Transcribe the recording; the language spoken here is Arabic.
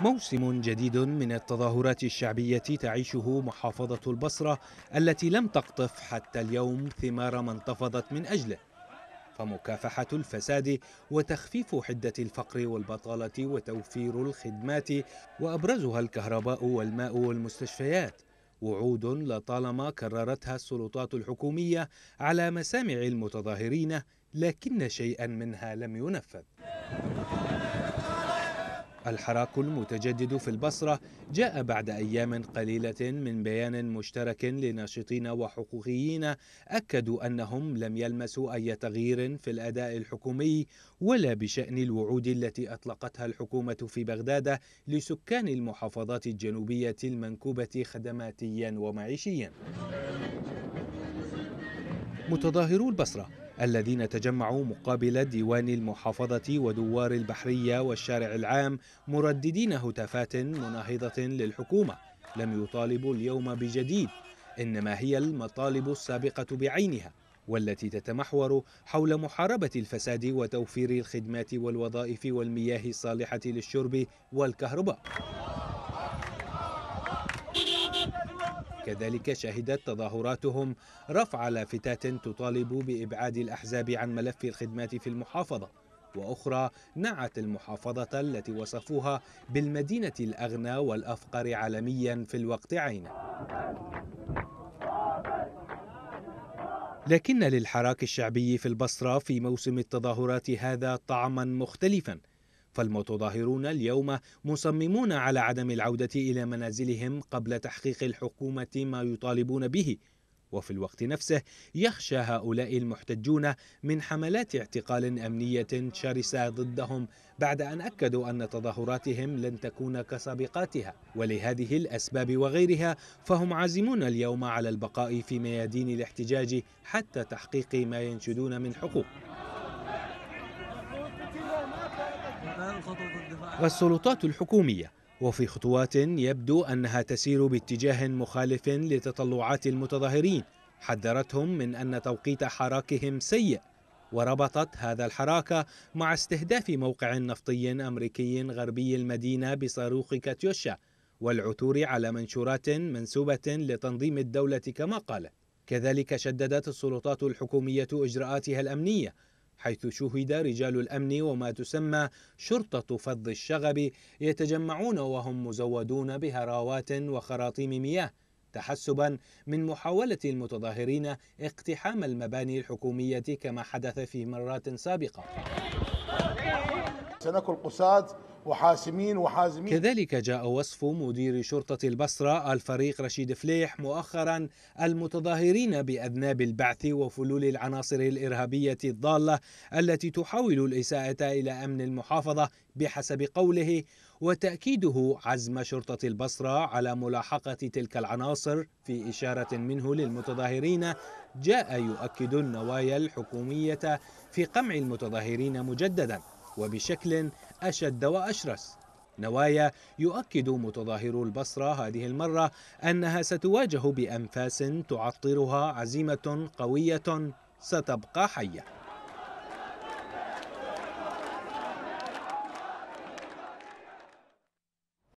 موسم جديد من التظاهرات الشعبية تعيشه محافظة البصرة التي لم تقطف حتى اليوم ثمار ما انتفضت من أجله فمكافحة الفساد وتخفيف حدة الفقر والبطالة وتوفير الخدمات وأبرزها الكهرباء والماء والمستشفيات وعود لطالما كررتها السلطات الحكومية على مسامع المتظاهرين لكن شيئا منها لم ينفذ الحراك المتجدد في البصرة جاء بعد أيام قليلة من بيان مشترك لناشطين وحقوقيين أكدوا أنهم لم يلمسوا أي تغيير في الأداء الحكومي ولا بشأن الوعود التي أطلقتها الحكومة في بغداد لسكان المحافظات الجنوبية المنكوبة خدماتيا ومعيشيا متظاهرو البصرة الذين تجمعوا مقابل ديوان المحافظة ودوار البحرية والشارع العام مرددين هتافات مناهضة للحكومة لم يطالبوا اليوم بجديد إنما هي المطالب السابقة بعينها والتي تتمحور حول محاربة الفساد وتوفير الخدمات والوظائف والمياه الصالحة للشرب والكهرباء كذلك شهدت تظاهراتهم رفع لافتات تطالب بإبعاد الأحزاب عن ملف الخدمات في المحافظة وأخرى نعت المحافظة التي وصفوها بالمدينة الأغنى والأفقر عالميا في الوقت عينه لكن للحراك الشعبي في البصرة في موسم التظاهرات هذا طعما مختلفا فالمتظاهرون اليوم مصممون على عدم العودة إلى منازلهم قبل تحقيق الحكومة ما يطالبون به وفي الوقت نفسه يخشى هؤلاء المحتجون من حملات اعتقال أمنية شرسة ضدهم بعد أن أكدوا أن تظاهراتهم لن تكون كسابقاتها ولهذه الأسباب وغيرها فهم عازمون اليوم على البقاء في ميادين الاحتجاج حتى تحقيق ما ينشدون من حقوق والسلطات الحكومية وفي خطوات يبدو أنها تسير باتجاه مخالف لتطلعات المتظاهرين حذرتهم من أن توقيت حراكهم سيء وربطت هذا الحراك مع استهداف موقع نفطي أمريكي غربي المدينة بصاروخ كاتيوشا والعثور على منشورات منسوبة لتنظيم الدولة كما قالت كذلك شددت السلطات الحكومية إجراءاتها الأمنية حيث شهد رجال الامن وما تسمى شرطه فض الشغب يتجمعون وهم مزودون بهراوات وخراطيم مياه تحسبا من محاوله المتظاهرين اقتحام المباني الحكوميه كما حدث في مرات سابقه سنكون قصاد وحاسمين وحازمين كذلك جاء وصف مدير شرطة البصرة الفريق رشيد فليح مؤخرا المتظاهرين بأذناب البعث وفلول العناصر الإرهابية الضالة التي تحاول الإساءة إلى أمن المحافظة بحسب قوله وتأكيده عزم شرطة البصرة على ملاحقة تلك العناصر في إشارة منه للمتظاهرين جاء يؤكد النوايا الحكومية في قمع المتظاهرين مجدداً وبشكل أشد وأشرس نوايا يؤكد متظاهرو البصرة هذه المرة أنها ستواجه بأنفاس تعطرها عزيمة قوية ستبقى حية